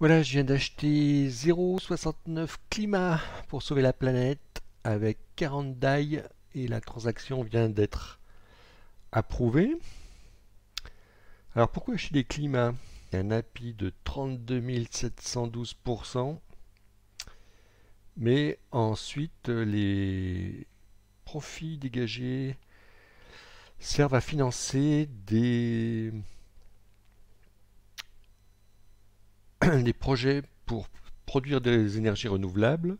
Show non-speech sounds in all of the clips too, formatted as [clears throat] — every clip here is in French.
Voilà, je viens d'acheter 0,69 climat pour sauver la planète avec 40 DAI et la transaction vient d'être approuvée. Alors pourquoi acheter des climats Un API de 32 712%, mais ensuite les profits dégagés servent à financer des des [clears throat] projets pour produire des énergies renouvelables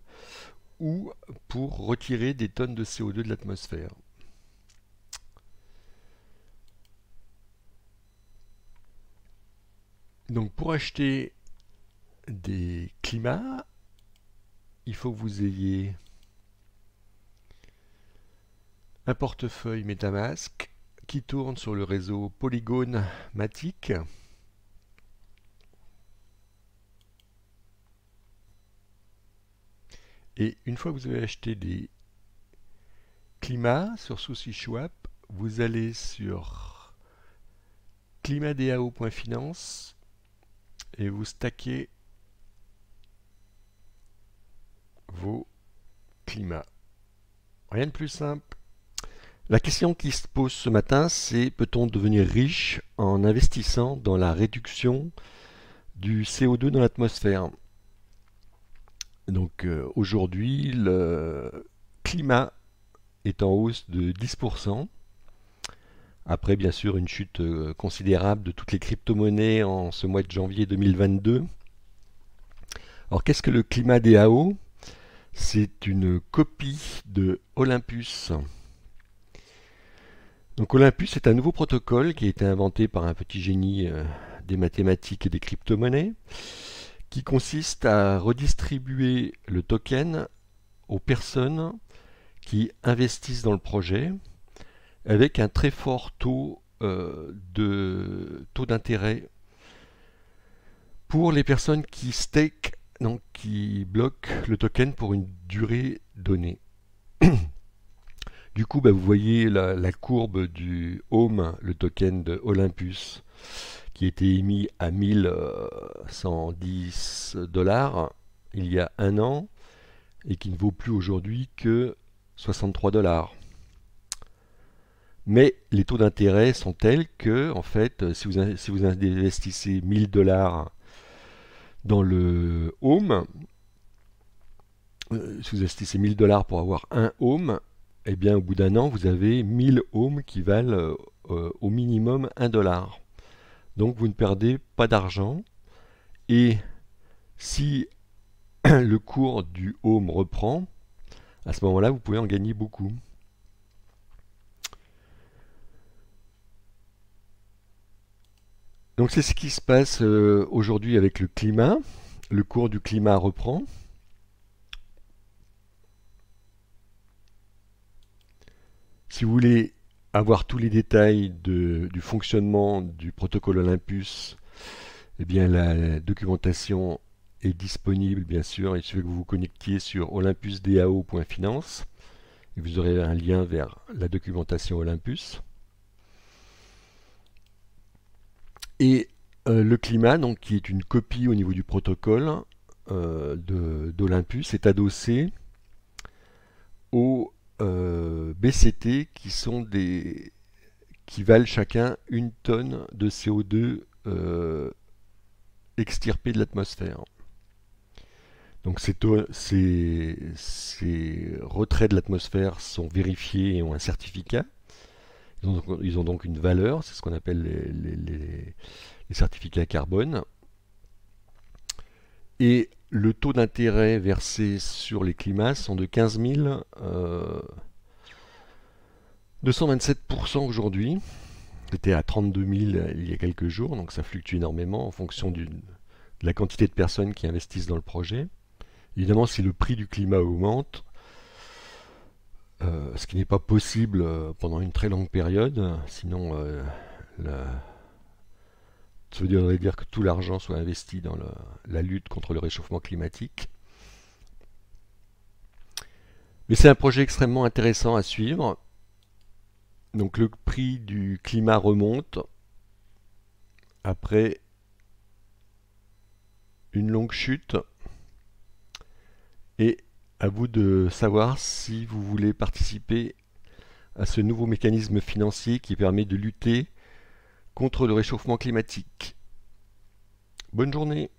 ou pour retirer des tonnes de CO2 de l'atmosphère. Donc pour acheter des climats, il faut que vous ayez un portefeuille Metamask qui tourne sur le réseau Polygone Matic. Et une fois que vous avez acheté des climats sur SouciShwap, vous allez sur climadao.finance et vous stackez vos climats. Rien de plus simple. La question qui se pose ce matin, c'est peut-on devenir riche en investissant dans la réduction du CO2 dans l'atmosphère donc euh, aujourd'hui, le climat est en hausse de 10%. Après, bien sûr, une chute euh, considérable de toutes les crypto-monnaies en ce mois de janvier 2022. Alors, qu'est-ce que le climat DAO C'est une copie de Olympus. Donc, Olympus est un nouveau protocole qui a été inventé par un petit génie euh, des mathématiques et des crypto-monnaies qui consiste à redistribuer le token aux personnes qui investissent dans le projet avec un très fort taux euh, de taux d'intérêt pour les personnes qui stake donc qui bloquent le token pour une durée donnée. [coughs] du coup, bah, vous voyez la, la, courbe du home, le token de Olympus, qui était émis à 1110 euh, dollars il y a un an et qui ne vaut plus aujourd'hui que 63 dollars. Mais les taux d'intérêt sont tels que, en fait, euh, si vous, si vous investissez 1000 dollars dans le home, euh, si vous investissez 1000 dollars pour avoir un home, eh bien, au bout d'un an, vous avez 1000 homes qui valent au minimum 1 dollar. Donc vous ne perdez pas d'argent. Et si [clears throat] le cours du home reprend, à ce moment-là, vous pouvez en gagner beaucoup. Donc c'est ce qui se passe euh, aujourd'hui avec le climat. Le cours du climat reprend. Si vous voulez avoir tous les détails du fonctionnement du protocole Olympus, eh bien la documentation est disponible bien sûr. Il suffit que vous vous connectiez sur olympusdao.finance et vous aurez un lien vers la documentation Olympus. Et euh, le climat, donc, qui est une copie au niveau du protocole euh, d'Olympus, est adossé au euh, BCT qui sont des qui valent chacun une tonne de CO2 euh, extirpé de l'atmosphère. Donc ces, retraits de l'atmosphère sont vérifiés et ont un certificat. Ils ont, donc, une valeur, c'est ce qu'on appelle les, certificats carbone. Et le taux d'intérêt versé sur les climats sont de 15 euh, 227% aujourd'hui. C'était à 32 000 il y a quelques jours, donc ça fluctue énormément en fonction de la quantité de personnes qui investissent dans le projet. Évidemment, si le prix du climat augmente, euh, ce qui n'est pas possible euh, pendant une très longue période, sinon euh, la, ça veut dire que tout l'argent soit investi dans la lutte contre le réchauffement climatique. Mais c'est un projet extrêmement intéressant à suivre. Donc le prix du climat remonte après une longue chute. Et à vous de savoir si vous voulez participer à ce nouveau mécanisme financier qui permet de lutter contre le réchauffement climatique. Bonne journée